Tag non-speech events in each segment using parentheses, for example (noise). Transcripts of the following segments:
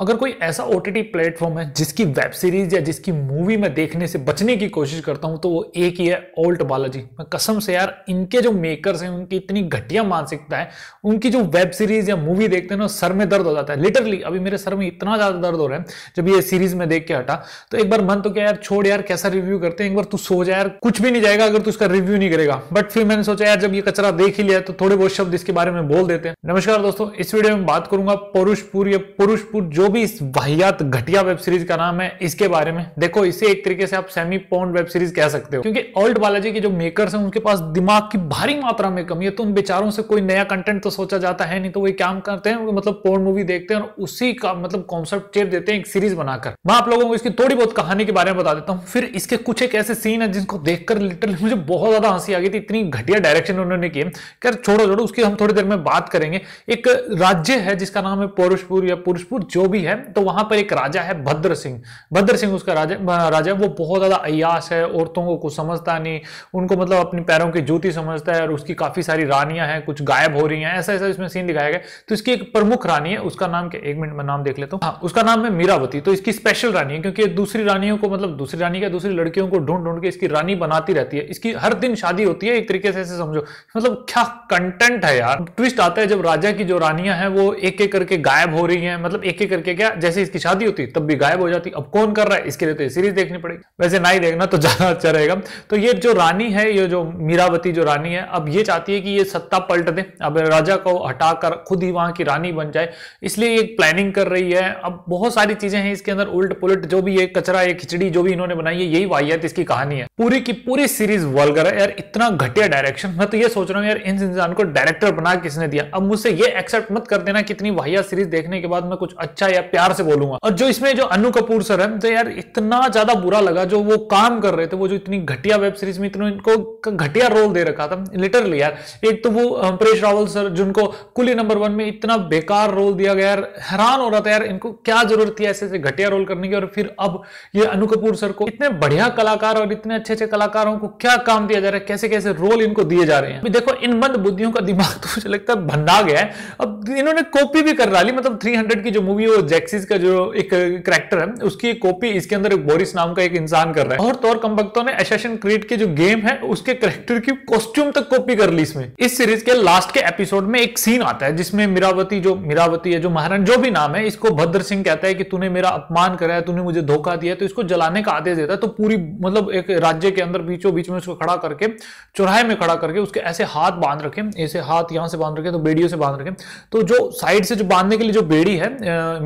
अगर कोई ऐसा ओ टी प्लेटफॉर्म है जिसकी वेब सीरीज या जिसकी मूवी मैं देखने से बचने की कोशिश करता हूं तो वो एक ही है ओल्ट बालाजी मैं कसम से यार इनके जो मेकर्स हैं उनकी इतनी घटिया मानसिकता है उनकी जो वेब सीरीज या मूवी देखते हैं ना सर में दर्द हो जाता है लिटरली अभी मेरे सर में इतना ज्यादा दर्द हो रहा है जब ये सीरीज में देख के हटा तो एक बार मन तो क्या यार छोड़ यार कैसा रिव्यू करते हैं एक बार तू सो जा यार कुछ भी नहीं जाएगा अगर तू उसका रिव्यू नहीं करेगा बट फिर मैंने सोचा यार जब ये कचरा देख ही लिया तो थोड़े बहुत शब्द इसके बारे में बोल देते हैं नमस्कार दोस्तों इस वीडियो में बात करूंगा पुरुषपुर या पुरुषपुर जो भी इस वाहियात घटिया वेब सीरीज का नाम है इसके बारे में देखो इसे एक तरीके से आप सेमी पॉन्ड वेब सीरीज कह सकते हो क्योंकि ओल्ड बालाजी के जो मेकर्स हैं उनके पास दिमाग की भारी मात्रा में कमी है तो उन बेचारों से कोई नया कंटेंट तो सोचा जाता है नहीं तो वही काम करते हैं मतलब पोर्न मूवी देखते हैं और उसी का मतलब कॉन्सेप्ट चेप देते हैं एक सीरीज बनाकर मैं आप लोगों को इसकी थोड़ी बहुत कहानी के बारे में बता देता हूँ फिर इसके कुछ एक ऐसे सीन है जिनको देखकर लिटरली मुझे बहुत ज्यादा हंसी आ गई थी इतनी घटिया डायरेक्शन उन्होंने की है छोड़ो छोड़ो उसकी हम थोड़ी देर में बात करेंगे एक राज्य है जिसका नाम है पौरुषपुर या पुरुषपुर जो भी है तो वहां पर एक राजा है भद्र सिंह भद्र सिंह उसका राजा राजा वो बहुत ज्यादा अयास है औरतों को कुछ समझता नहीं उनको मतलब अपने पैरों की जूती समझता है और उसकी काफी सारी रानियां हैं कुछ गायब हो रही हैं ऐसा ऐसा इसमें सीन दिखाया गया तो इसकी एक प्रमुख रानी है उसका नाम क्या एक मिनट में नाम देख लेता हूँ हाँ उसका नाम है मीरावती तो इसकी स्पेशल रानी है क्योंकि दूसरी रानियों को मतलब दूसरी रानी क्या दूसरी लड़कियों को ढूंढ ढूंढ के इसकी रानी बनाती रहती है इसकी हर दिन शादी होती है एक तरीके से ऐसे समझो मतलब क्या कंटेंट है यार ट्विस्ट आता है जब राजा की जो रानियां हैं वो एक एक करके गायब हो रही है मतलब एक एक करके क्या जैसे इसकी शादी होती तब भी गायब हो जाती अब कौन कर रहा है इसके लिए तो ये सीरीज देखनी पड़ेगी वैसे ना ही देखना तो (laughs) ज्यादा अच्छा रहेगा तो ये जो रानी है ये जो मीरावती जो रानी है अब ये चाहती है कि ये सत्ता पलट दे अब राजा को हटाकर खुद ही वहां की रानी बन जाए इसलिए ये प्लानिंग कर रही है अब बहुत सारी चीजें हैं इसके अंदर उल्ट पुलट जो भी ये कचरा ये खिचड़ी जो भी इन्होंने बनाई है यही वाहियात इसकी कहानी है पूरी की पूरी सीरीज वर्गर है यार इतना घटिया डायरेक्शन मैं तो ये सोच रहा हूँ यार इन इंसान को डायरेक्टर बना किसने दिया अब मुझसे ये एक्सेप्ट मत कर देना कितनी वाहिया सीरीज देखने के बाद में कुछ अच्छा या प्यार से बोलूंगा और जो इसमें जो अनु कपूर सर है तो यार इतना ज्यादा बुरा लगा जो वो काम कर रहे थे वो जो इतनी घटिया वेब सीरीज में इतने इनको घटिया रोल दे रखा था लिटरली यार एक तो वो परेश रावल सर जिनको कुली नंबर वन में इतना बेकार रोल दिया गया यार हैरान हो रहा था यार इनको क्या जरूरत थी ऐसे ऐसे घटिया रोल करने की और फिर अब ये अनु कपूर सर को इतने बढ़िया कलाकार और इतने अच्छे अच्छे कलाकारों को क्या काम दिया जा रहा है कैसे कैसे रोल इनको दिए जा रहे हैं देखो इन मंद बुद्धियों का दिमाग तो मुझे लगता है भंडा गया है अब इन्होंने कॉपी भी कर डाली मतलब थ्री की जो मूवी है वो जैक्सिस का जो एक करेक्टर है उसकी कॉपी इसके अंदर एक बोरिस नाम का एक इंसान कर रहा है और तो और कंबक्तों ने एसेशन क्रिएट के जो गेम है उसके करेक्टर की कॉस्ट्यूम तक कॉपी कर ली इसमें इस सीरीज के लास्ट के एपिसोड में एक सीन आता है जिसमें मीरावती जो मीरावती है जो महारानी जो भी नाम है इसको भद्र सिंह कहता है कि तूने मेरा अपमान करा है तूने मुझे धोखा दिया तो इसको जलाने का आदेश देता है तो पूरी मतलब एक राज्य के अंदर बीचों बीच में उसको खड़ा करके चौराहे में खड़ा करके उसके ऐसे हाथ बांध रखे ऐसे हाथ यहां से बांध रखे तो बेड़ियों से बांध रखे तो जो साइड से जो बांधने के लिए जो बेड़ी है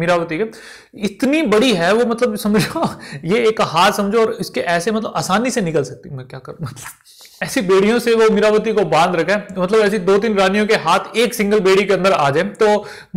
अमीरावती के इतनी बड़ी है वो मतलब समझो (laughs) ये एक हाथ समझो और इसके ऐसे मतलब आसानी से निकल सकती मैं क्या करूँ मतलब ऐसी बेड़ियों से वो अमीरावती को बांध रखा है मतलब ऐसी दो तीन रानियों के हाथ एक सिंगल बेड़ी के अंदर आ जाए तो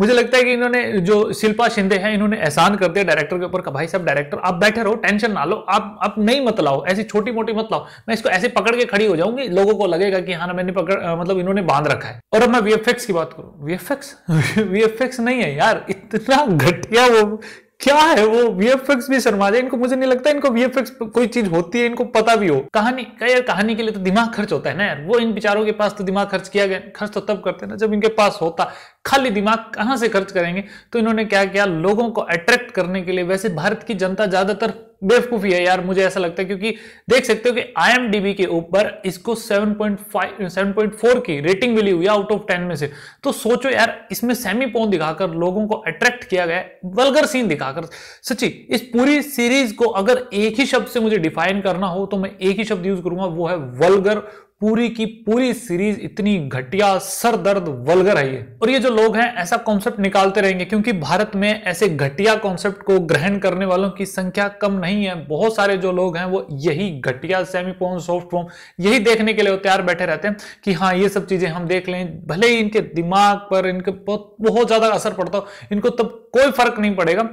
मुझे लगता है कि इन्होंने जो शिल्पा शिंदे हैं इन्होंने एहसान कर दिया डायरेक्टर के ऊपर का भाई साहब डायरेक्टर आप बैठे रहो टेंशन ना लो आप आप नहीं मत लाओ ऐसी छोटी मोटी मत लाओ मैं इसको ऐसे पकड़ के खड़ी हो जाऊंगी लोगों को लगेगा कि हाँ ना मैंने पकड़ मतलब इन्होंने बांध रखा है और अब मैं वीएफएक्स की बात करूं वीएफएक्स वीएफएक्स (laughs) नहीं है यार इतना घट घटिया वो क्या है वो वीएफएक्स भी शर्मा जाए इनको मुझे नहीं लगता इनको वीएफएक्स कोई चीज होती है इनको पता भी हो कहानी क्या यार कहानी के लिए तो दिमाग खर्च होता है ना यार वो इन बिचारों के पास तो दिमाग खर्च किया गया खर्च तो तब करते ना जब इनके पास होता खाली दिमाग कहाँ से खर्च करेंगे तो इन्होंने क्या किया लोगों को अट्रैक्ट करने के लिए वैसे भारत की जनता ज्यादातर बेवकूफ़ी है यार मुझे ऐसा लगता है क्योंकि देख सकते हो कि आई के ऊपर इसको 7.5 7.4 की रेटिंग मिली हुई आउट ऑफ 10 में से तो सोचो यार इसमें सेमी पोन दिखाकर लोगों को अट्रैक्ट किया गया वल्गर सीन दिखाकर सच्ची इस पूरी सीरीज को अगर एक ही शब्द से मुझे डिफाइन करना हो तो मैं एक ही शब्द यूज करूंगा वो है वल्गर पूरी की पूरी सीरीज इतनी घटिया सरदर्द वलगर है ये और ये जो लोग हैं ऐसा कॉन्सेप्ट निकालते रहेंगे क्योंकि भारत में ऐसे घटिया कॉन्सेप्ट को ग्रहण करने वालों की संख्या कम नहीं है बहुत सारे जो लोग हैं वो यही घटिया सेमी पोन सॉफ्ट फॉर्म यही देखने के लिए तैयार बैठे रहते हैं कि हाँ ये सब चीजें हम देख लें भले ही इनके दिमाग पर इनके बहुत बहुत ज्यादा असर पड़ता हो इनको तब कोई फर्क नहीं पड़ेगा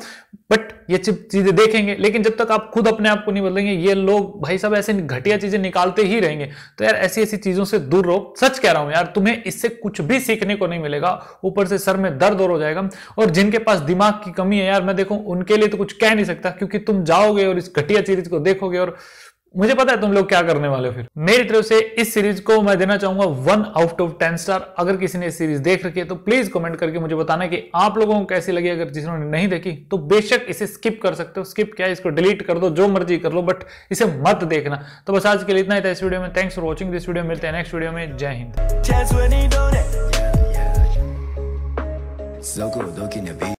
बट ये चीजें देखेंगे लेकिन जब तक आप खुद अपने आप को नहीं बदलेंगे ये लोग भाई साहब ऐसे घटिया चीजें निकालते ही रहेंगे तो यार ऐसी ऐसी चीजों से दूर रहो सच कह रहा हूं यार तुम्हें इससे कुछ भी सीखने को नहीं मिलेगा ऊपर से सर में दर्द और हो जाएगा और जिनके पास दिमाग की कमी है यार मैं देखो उनके लिए तो कुछ कह नहीं सकता क्योंकि तुम जाओगे और इस घटिया चीज को देखोगे और मुझे पता है तुम लोग क्या करने वाले हो फिर मेरी तरफ से इस सीरीज को मैं देना चाहूंगा one out of ten star अगर किसी ने सीरीज देख रखी है तो प्लीज कमेंट करके मुझे बताना कि आप लोगों को कैसी लगी अगर जिन्होंने नहीं देखी तो बेशक इसे स्किप कर सकते हो स्किप क्या इसको डिलीट कर दो जो मर्जी कर लो बट इसे मत देखना तो बस आज के लिए इतना ही था इस वीडियो में thanks for watching this video मिलते हैं नेक्स्ट वीडियो में जय हिंद